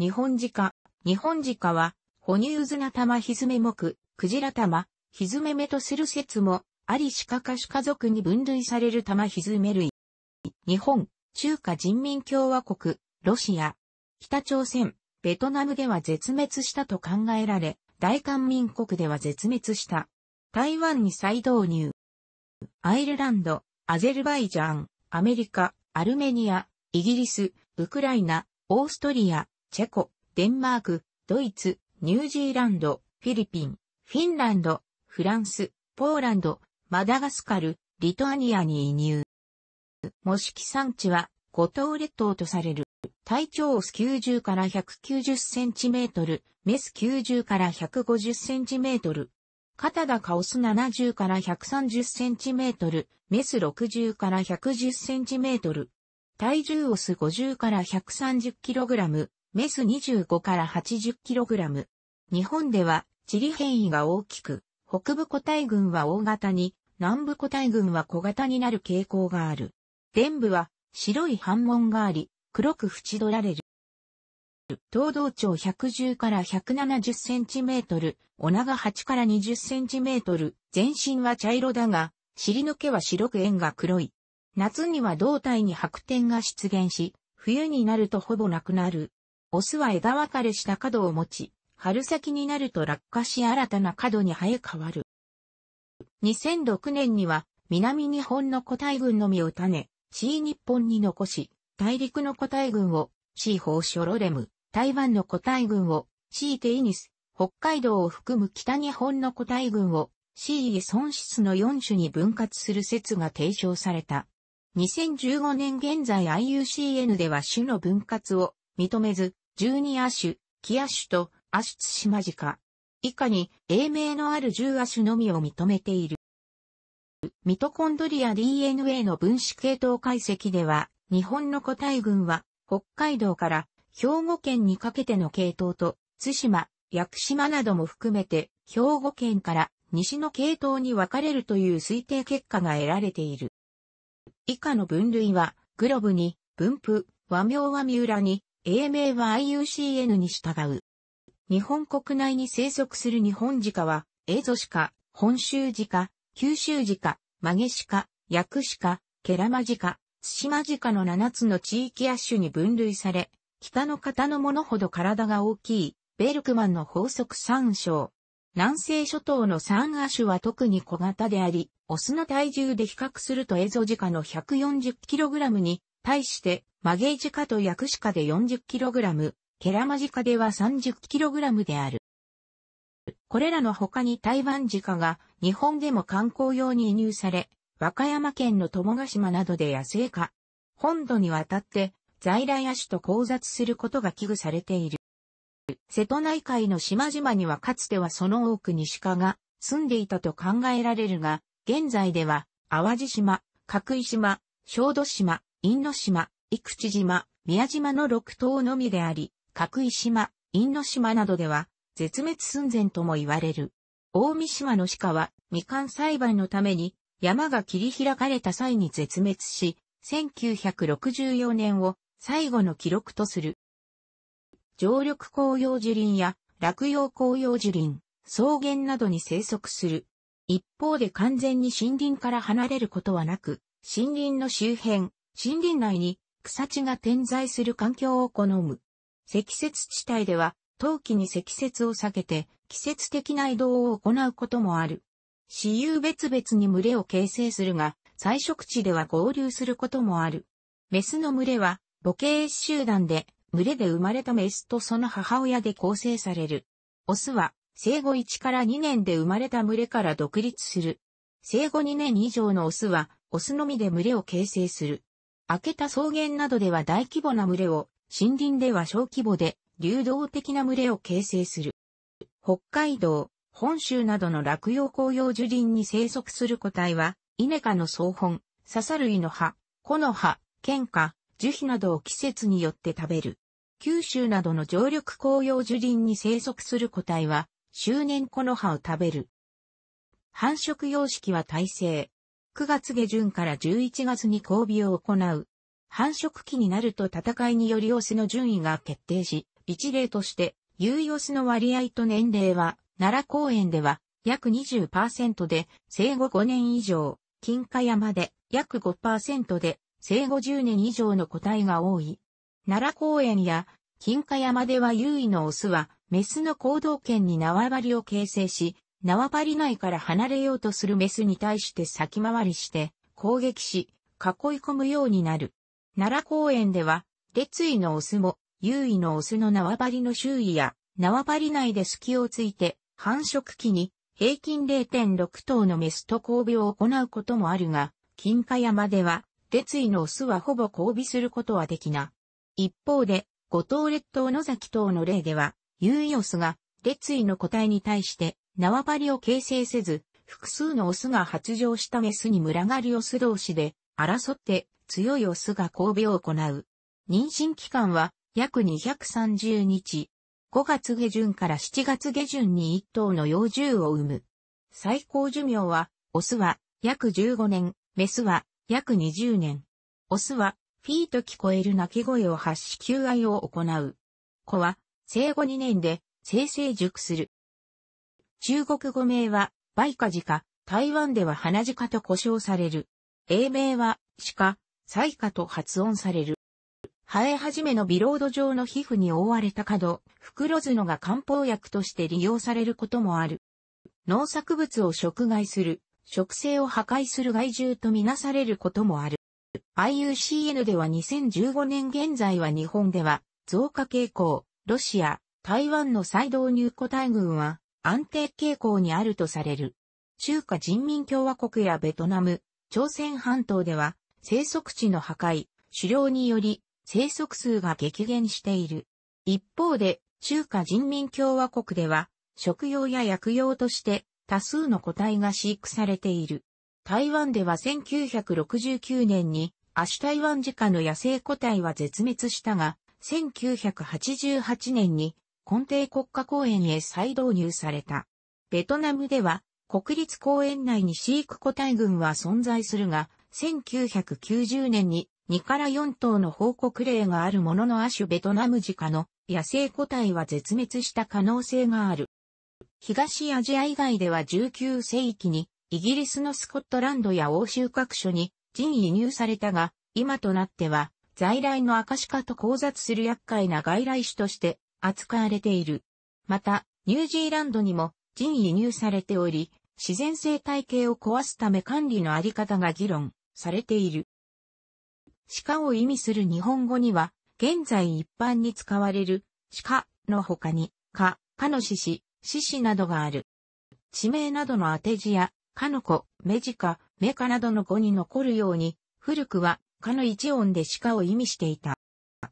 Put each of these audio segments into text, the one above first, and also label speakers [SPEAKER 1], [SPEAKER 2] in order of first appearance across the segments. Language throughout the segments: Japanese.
[SPEAKER 1] 日本鹿。日本鹿は、哺乳ナ玉ひずめ目、クジラ玉、ひずめ目とする説も、あり鹿科種家族に分類される玉ひずめ類。日本、中華人民共和国、ロシア、北朝鮮、ベトナムでは絶滅したと考えられ、大韓民国では絶滅した。台湾に再導入。アイルランド、アゼルバイジャン、アメリカ、アルメニア、イギリス、ウクライナ、オーストリア、チェコ、デンマーク、ドイツ、ニュージーランド、フィリピン、フィンランド、フランス、ポーランド、マダガスカル、リトアニアに移入。模式産地は、五島列島とされる。体長オス90から190センチメートル、メス90から150センチメートル。肩高オス70から130センチメートル、メス60から110センチメートル。体重オス50から130キログラム、メス25から 80kg。日本では地理変異が大きく、北部個体群は大型に、南部個体群は小型になる傾向がある。伝部は白い反紋があり、黒く縁取られる。東道長110から170センチメートル、お長8から20センチメートル、全身は茶色だが、尻の毛は白く円が黒い。夏には胴体に白点が出現し、冬になるとほぼなくなる。オスは枝分かれした角を持ち、春先になると落下し新たな角に生え変わる。2006年には、南日本の個体群のみを種、C 日本に残し、大陸の個体群を C 法ショロレム、台湾の個体群を C テイニス、北海道を含む北日本の個体群を C 位損失の4種に分割する説が提唱された。2015年現在 IUCN では種の分割を認めず、12亜種、キア種とシュツシマジカ。以下に、英名のある10亜種のみを認めている。ミトコンドリア DNA の分子系統解析では、日本の個体群は、北海道から兵庫県にかけての系統と、津島、屋久島なども含めて、兵庫県から西の系統に分かれるという推定結果が得られている。以下の分類は、グロブに、分布、和名は三浦に、英名は IUCN に従う。日本国内に生息する日本鹿は、エゾ鹿、本州鹿、九州鹿、マゲ鹿、ヤク鹿、ケラマ鹿、ツシマ鹿の7つの地域亜種に分類され、北の方のものほど体が大きい、ベルクマンの法則三章。南西諸島の3亜種は特に小型であり、オスの体重で比較するとエゾジカの 140kg に対してマゲージカとヤクシカで 40kg、ケラマジカでは 30kg である。これらの他に台湾ジカが日本でも観光用に輸入され、和歌山県の友ヶ島などで野生化。本土にわたって在来野種と交雑することが危惧されている。瀬戸内海の島々にはかつてはその多くに鹿が住んでいたと考えられるが、現在では淡路島、角井島、小豆島、因島、生口島、宮島の六島のみであり、角井島、因島などでは、絶滅寸前とも言われる。大三島の鹿は、未完栽培のために、山が切り開かれた際に絶滅し、1964年を最後の記録とする。常緑紅葉樹林や落葉紅葉樹林、草原などに生息する。一方で完全に森林から離れることはなく、森林の周辺、森林内に草地が点在する環境を好む。積雪地帯では、冬季に積雪を避けて、季節的な移動を行うこともある。私有別々に群れを形成するが、最食地では合流することもある。メスの群れは、母系集団で、群れで生まれたメスとその母親で構成される。オスは、生後1から2年で生まれた群れから独立する。生後2年以上のオスは、オスのみで群れを形成する。明けた草原などでは大規模な群れを、森林では小規模で流動的な群れを形成する。北海道、本州などの落葉紅葉樹林に生息する個体は、イネ科の草本、笹類の葉、木の葉、剣花、樹皮などを季節によって食べる。九州などの常緑紅葉樹林に生息する個体は、周年木の葉を食べる。繁殖様式は耐性、9月下旬から11月に交尾を行う。繁殖期になると戦いによりオスの順位が決定し、一例として、有意オスの割合と年齢は、奈良公園では約20%で、生後5年以上、金華山で約5%で、生後10年以上の個体が多い。奈良公園や金華山では優位のオスは、メスの行動圏に縄張りを形成し、縄張り内から離れようとするメスに対して先回りして攻撃し、囲い込むようになる。奈良公園では、列位のオスも、優位のオスの縄張りの周囲や、縄張り内で隙をついて、繁殖期に平均0.6頭のメスと交尾を行うこともあるが、金華山では、列位のオスはほぼ交尾することはできない。一方で、五島列島野崎等の例では、優位オスが、列位の個体に対して、縄張りを形成せず、複数のオスが発情したメスに群がりオス同士で争って強いオスが交尾を行う。妊娠期間は約230日。5月下旬から7月下旬に1頭の幼獣を産む。最高寿命は、オスは約15年、メスは約20年。オスは、フィーと聞こえる鳴き声を発し求愛を行う。子は、生後2年で、生成熟する。中国語名は、バイカジカ、台湾では鼻ジカと呼称される。英名は、シカ、サイカと発音される。生え始めのビロード状の皮膚に覆われた角、袋角が漢方薬として利用されることもある。農作物を食害する、食性を破壊する害獣とみなされることもある。IUCN では2015年現在は日本では増加傾向、ロシア、台湾の再導入個体群は安定傾向にあるとされる。中華人民共和国やベトナム、朝鮮半島では生息地の破壊、狩猟により生息数が激減している。一方で中華人民共和国では食用や薬用として多数の個体が飼育されている。台湾では1969年に足台湾時間の野生個体は絶滅したが、1988年に根底国家公園へ再導入された。ベトナムでは、国立公園内に飼育個体群は存在するが、1990年に2から4頭の報告例があるものの亜種ベトナムジカの野生個体は絶滅した可能性がある。東アジア以外では19世紀にイギリスのスコットランドや欧州各所に人移入されたが、今となっては在来のアカシカと交雑する厄介な外来種として扱われている。また、ニュージーランドにも人輸入されており、自然生態系を壊すため管理のあり方が議論されている。鹿を意味する日本語には、現在一般に使われる鹿の他に、か、かの獅子、獅子などがある。地名などの当て字や、かの子、目か、メカなどの語に残るように、古くは、かの一音で鹿を意味していた。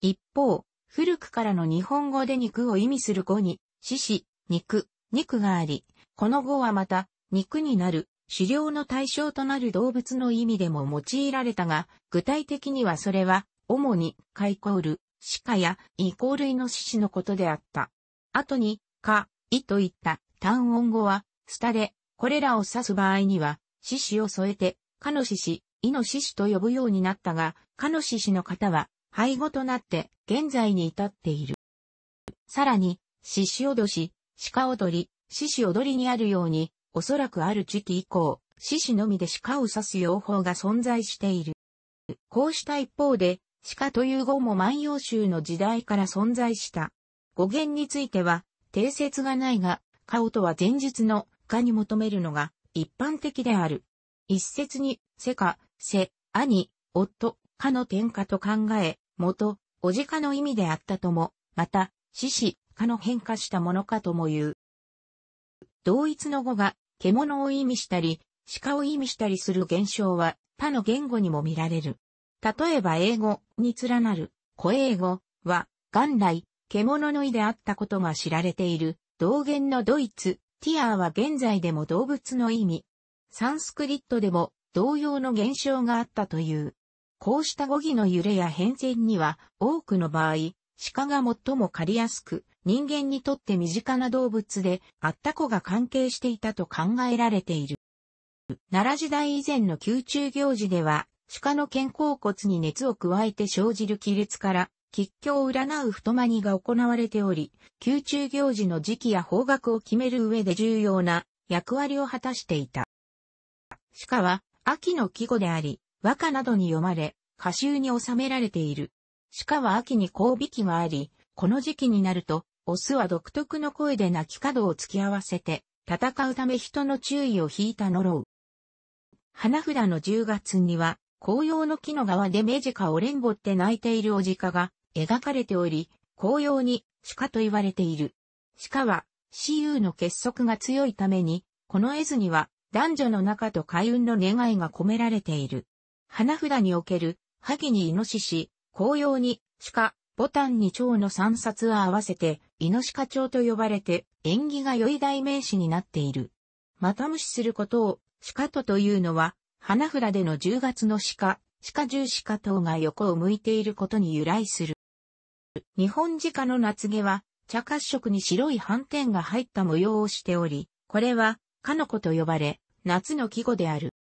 [SPEAKER 1] 一方、古くからの日本語で肉を意味する語に、獅子、肉、肉があり、この語はまた、肉になる、狩猟の対象となる動物の意味でも用いられたが、具体的にはそれは、主に、カイコール、鹿や、イコールイノシシのことであった。後に、か、いといった単音語は、スタで、これらを指す場合には、獅子を添えて、かの獅子、イノシシと呼ぶようになったが、かの獅子の方は、廃後となって現在に至っている。さらに、獅子踊し、鹿踊り、獅子踊りにあるように、おそらくある時期以降、獅子のみで鹿を指す用法が存在している。こうした一方で、鹿という語も万葉集の時代から存在した。語源については、定説がないが、顔とは前述のかに求めるのが一般的である。一説に、せか、せ、兄、夫、かの天下と考え、元、おじかの意味であったとも、また、獅子、かの変化したものかとも言う。同一の語が、獣を意味したり、鹿を意味したりする現象は、他の言語にも見られる。例えば英語に連なる、古英語は、元来、獣の意であったことが知られている、同源のドイツ、ティアーは現在でも動物の意味。サンスクリットでも同様の現象があったという。こうした語義の揺れや変遷には、多くの場合、鹿が最も狩りやすく、人間にとって身近な動物で、あった子が関係していたと考えられている。奈良時代以前の宮中行事では、鹿の肩甲骨に熱を加えて生じる亀裂から、吉凶を占う太まにが行われており、宮中行事の時期や方角を決める上で重要な役割を果たしていた。鹿は秋の季語であり、和歌などに読まれ、歌集に収められている。鹿は秋に交尾期があり、この時期になると、オスは独特の声で鳴き角を突き合わせて、戦うため人の注意を引いた呪う。花札の10月には、紅葉の木の側でメジカをレンボって泣いているお鹿が描かれており、紅葉に鹿と言われている。鹿は、私有の結束が強いために、この絵図には男女の中と開運の願いが込められている。花札における、萩にイノシシ、紅葉に鹿、ボタンに蝶の三冊は合わせて、イノシカ蝶と呼ばれて、縁起が良い代名詞になっている。また無視することを、鹿とというのは、花札での10月の鹿、鹿十鹿等が横を向いていることに由来する。日本鹿の夏毛は、茶褐色に白い斑点が入った模様をしており、これは、かの子と呼ばれ、夏の季語である。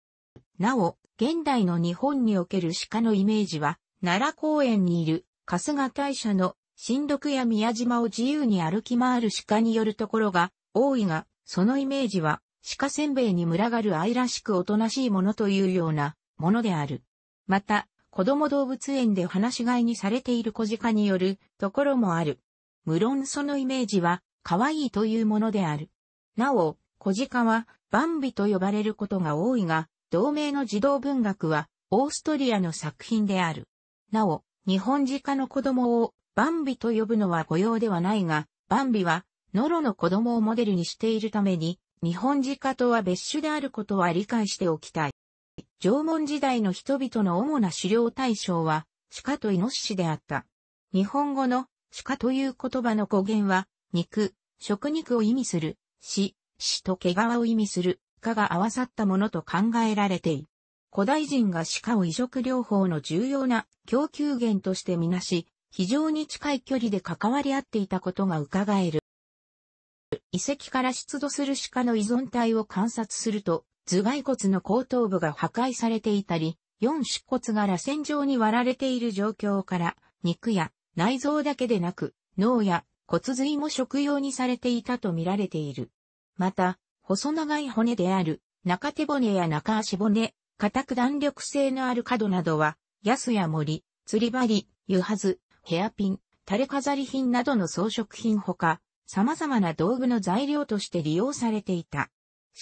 [SPEAKER 1] なお、現代の日本における鹿のイメージは、奈良公園にいる春日大社の新緑や宮島を自由に歩き回る鹿によるところが多いが、そのイメージは鹿せんべいに群がる愛らしくおとなしいものというようなものである。また、子供動物園で放し飼いにされている小鹿によるところもある。無論そのイメージは可愛いというものである。なお、小鹿はバンビと呼ばれることが多いが、同名の児童文学は、オーストリアの作品である。なお、日本自家の子供を、バンビと呼ぶのは御用ではないが、バンビは、ノロの子供をモデルにしているために、日本自家とは別種であることは理解しておきたい。縄文時代の人々の主な狩猟対象は、鹿とイノシシであった。日本語の鹿という言葉の語源は、肉、食肉を意味する、死、死と毛皮を意味する、化が合わさったものと考えられている。古代人が鹿を移植療法の重要な供給源としてみなし、非常に近い距離で関わり合っていたことが伺える。遺跡から出土する鹿の依存体を観察すると、頭蓋骨の後頭部が破壊されていたり、四出骨が螺旋状に割られている状況から、肉や内臓だけでなく、脳や骨髄も食用にされていたと見られている。また、細長い骨である、中手骨や中足骨、硬く弾力性のある角などは、ヤスや森、釣り針、湯はず、ヘアピン、垂れ飾り品などの装飾品ほか、様々な道具の材料として利用されていた。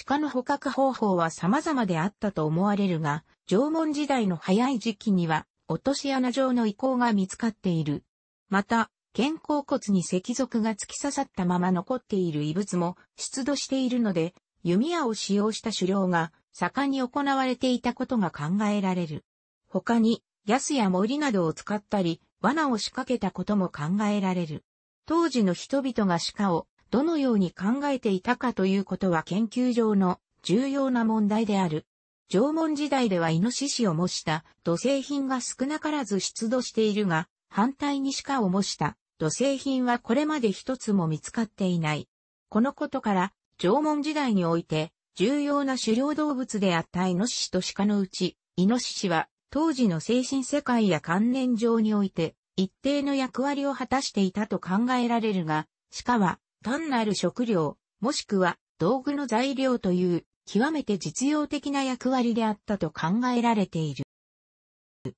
[SPEAKER 1] 鹿の捕獲方法は様々であったと思われるが、縄文時代の早い時期には、落とし穴状の遺構が見つかっている。また、肩甲骨に石属が突き刺さったまま残っている遺物も出土しているので、弓矢を使用した狩猟が盛んに行われていたことが考えられる。他に、ヤスや森などを使ったり、罠を仕掛けたことも考えられる。当時の人々が鹿をどのように考えていたかということは研究上の重要な問題である。縄文時代ではイノシシを模した土製品が少なからず出土しているが、反対に鹿を模した女性品はこれまで一つも見つかっていない。このことから、縄文時代において、重要な狩猟動物であったイノシシと鹿のうち、イノシシは、当時の精神世界や観念上において、一定の役割を果たしていたと考えられるが、鹿は、単なる食料、もしくは、道具の材料という、極めて実用的な役割であったと考えられている。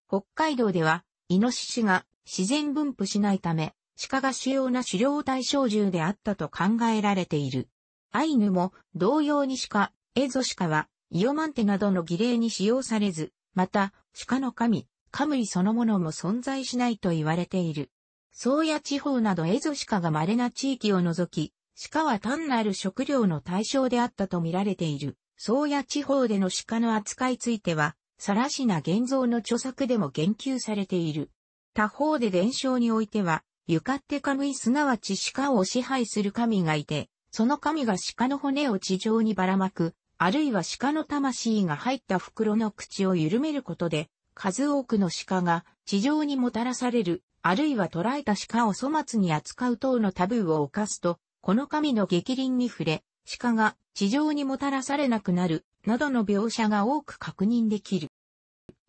[SPEAKER 1] 北海道では、イノシシが自然分布しないため、鹿が主要な狩猟対象獣であったと考えられている。アイヌも同様に鹿、エゾシカは、イオマンテなどの儀礼に使用されず、また、鹿の神、カムイそのものも存在しないと言われている。宗谷地方などエゾシカが稀な地域を除き、鹿は単なる食料の対象であったと見られている。宗谷地方での鹿の扱いついては、さらしな現像の著作でも言及されている。他方で伝承においては、床って神すなわち鹿を支配する神がいて、その神が鹿の骨を地上にばらまく、あるいは鹿の魂が入った袋の口を緩めることで、数多くの鹿が地上にもたらされる、あるいは捕らえた鹿を粗末に扱う等のタブーを犯すと、この神の激輪に触れ、鹿が地上にもたらされなくなる、などの描写が多く確認できる。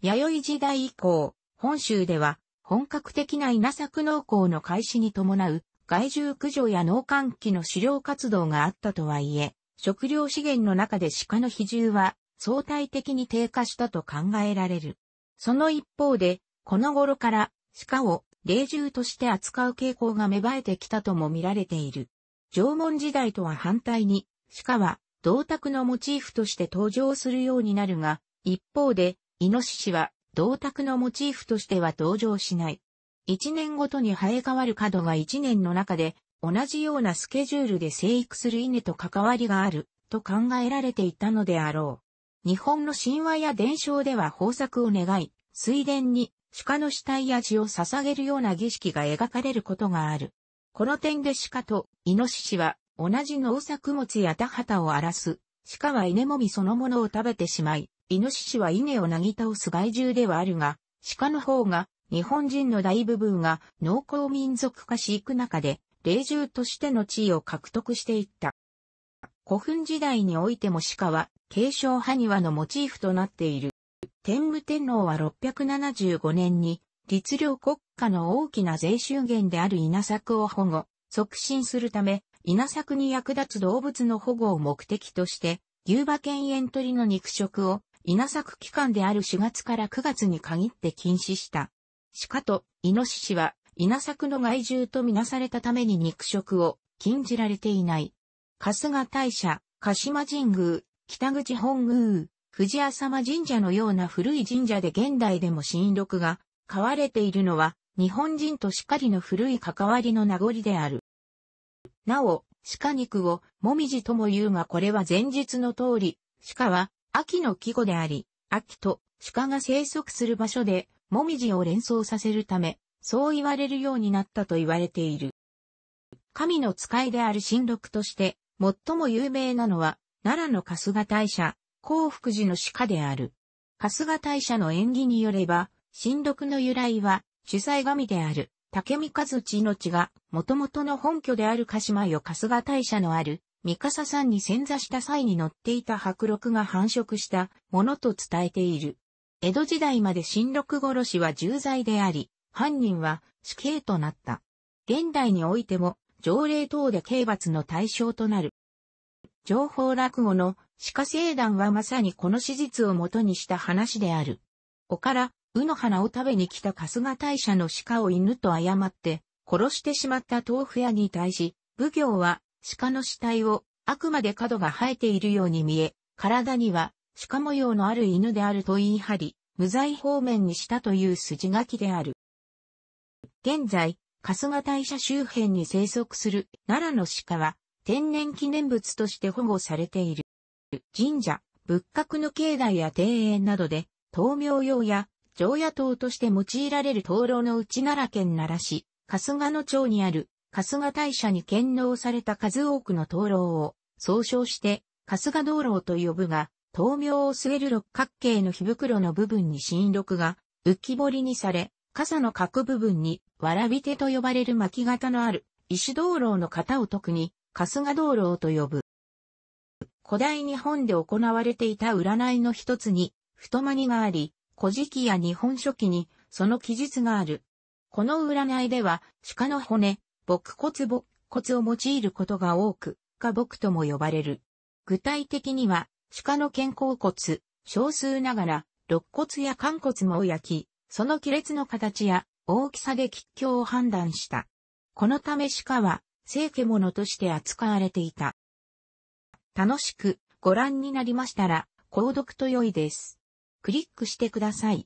[SPEAKER 1] 弥生時代以降、本州では本格的な稲作農耕の開始に伴う害獣駆除や農閑期の狩猟活動があったとはいえ、食料資源の中で鹿の比重は相対的に低下したと考えられる。その一方で、この頃から鹿を霊獣として扱う傾向が芽生えてきたとも見られている。縄文時代とは反対に、鹿は銅鐸のモチーフとして登場するようになるが、一方で、イノシシは銅鐸のモチーフとしては登場しない。1年ごとに生え変わる角が1年の中で同じようなスケジュールで生育する稲と関わりがあると考えられていたのであろう。日本の神話や伝承では豊作を願い、水田に鹿の死体や血を捧げるような儀式が描かれることがある。この点で鹿とイノシシは同じ農作物や田畑を荒らす。鹿は稲もみそのものを食べてしまい、イノシシは稲をなぎ倒す害獣ではあるが、鹿の方が、日本人の大部分が農耕民族化し行く中で、霊獣としての地位を獲得していった。古墳時代においても鹿は、継承埴輪のモチーフとなっている。天武天皇は675年に、律令国家の大きな税収源である稲作を保護、促進するため、稲作に役立つ動物の保護を目的として、牛馬犬煙鳥の肉食を稲作期間である4月から9月に限って禁止した。鹿とイノシシは稲作の害獣とみなされたために肉食を禁じられていない。春日大社、鹿島神宮、北口本宮、藤浅間神社のような古い神社で現代でも新録が飼われているのは日本人と鹿りの古い関わりの名残である。なお、鹿肉をもみじとも言うがこれは前述の通り、鹿は秋の季語であり、秋と鹿が生息する場所で、もみじを連想させるため、そう言われるようになったと言われている。神の使いである神録として、最も有名なのは、奈良の春日大社、幸福寺の鹿である。春日大社の縁起によれば、神録の由来は、主催神である、竹見和地の地が、もともとの本拠である鹿島よ春日大社のある、三笠さんに潜座した際に乗っていた白鹿が繁殖したものと伝えている。江戸時代まで新六殺しは重罪であり、犯人は死刑となった。現代においても条例等で刑罰の対象となる。情報落語の鹿生団はまさにこの史実をもとにした話である。おから、うの花を食べに来た春日大社の鹿を犬と誤って殺してしまった豆腐屋に対し、奉行は鹿の死体をあくまで角が生えているように見え、体には鹿模様のある犬であると言い張り、無罪方面にしたという筋書きである。現在、春日大社周辺に生息する奈良の鹿は天然記念物として保護されている。神社、仏閣の境内や庭園などで、灯明用や常夜灯として用いられる灯籠のうち奈良県奈良市、春日野町にある春日大社に献納された数多くの灯籠を、総称して、春日灯籠と呼ぶが、灯明を据える六角形の火袋の部分に新緑が浮き彫りにされ、傘の角部分に、わらび手と呼ばれる巻き型のある、石灯籠の型を特に、春日灯籠と呼ぶ。古代日本で行われていた占いの一つに、太まにがあり、古事記や日本書記に、その記述がある。この占いでは、鹿の骨、木骨木骨を用いることが多く、下木とも呼ばれる。具体的には、鹿の肩甲骨、少数ながら、肋骨や肝骨も焼き、その亀裂の形や大きさで吉凶を判断した。このため鹿は、聖獣として扱われていた。楽しくご覧になりましたら、購読と良いです。クリックしてください。